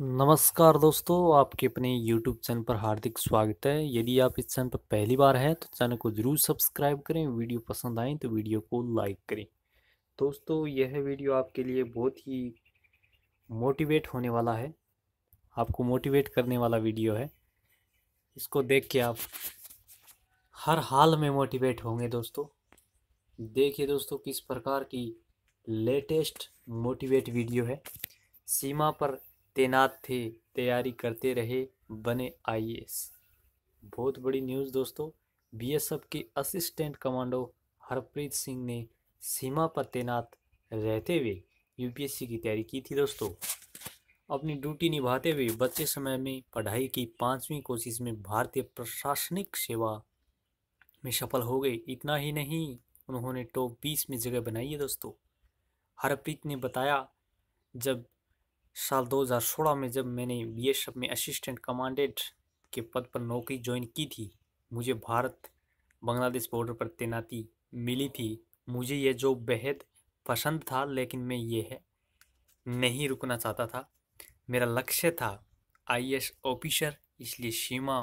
नमस्कार दोस्तों आपके अपने YouTube चैनल पर हार्दिक स्वागत है यदि आप इस चैनल पर पहली बार हैं तो चैनल को ज़रूर सब्सक्राइब करें वीडियो पसंद आए तो वीडियो को लाइक करें दोस्तों यह वीडियो आपके लिए बहुत ही मोटिवेट होने वाला है आपको मोटिवेट करने वाला वीडियो है इसको देख के आप हर हाल में मोटिवेट होंगे दोस्तों देखिए दोस्तों किस प्रकार की लेटेस्ट मोटिवेट वीडियो है सीमा पर तैनात थे तैयारी करते रहे बने आई बहुत बड़ी न्यूज़ दोस्तों बीएसएफ के असिस्टेंट कमांडो हरप्रीत सिंह ने सीमा पर तैनात रहते हुए यूपीएससी की तैयारी की थी दोस्तों अपनी ड्यूटी निभाते हुए बच्चे समय में पढ़ाई की पाँचवीं कोशिश में भारतीय प्रशासनिक सेवा में सफल हो गए इतना ही नहीं उन्होंने टॉप बीस में जगह बनाई है दोस्तों हरप्रीत ने बताया जब साल 2016 में जब मैंने बी में असिस्टेंट कमांडेंट के पद पर नौकरी ज्वाइन की थी मुझे भारत बांग्लादेश बॉर्डर पर तैनाती मिली थी मुझे यह जॉब बेहद पसंद था लेकिन मैं यह नहीं रुकना चाहता था मेरा लक्ष्य था आईएएस ऑफिसर इसलिए सीमा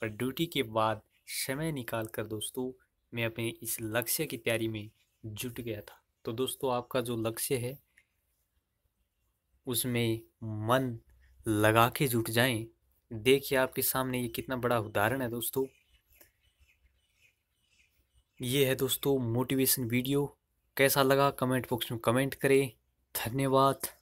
पर ड्यूटी के बाद समय निकाल कर दोस्तों मैं अपने इस लक्ष्य की तैयारी में जुट गया था तो दोस्तों आपका जो लक्ष्य है उसमें मन लगा के जुट जाएं देखिए आपके सामने ये कितना बड़ा उदाहरण है दोस्तों ये है दोस्तों मोटिवेशन वीडियो कैसा लगा कमेंट बॉक्स में कमेंट करें धन्यवाद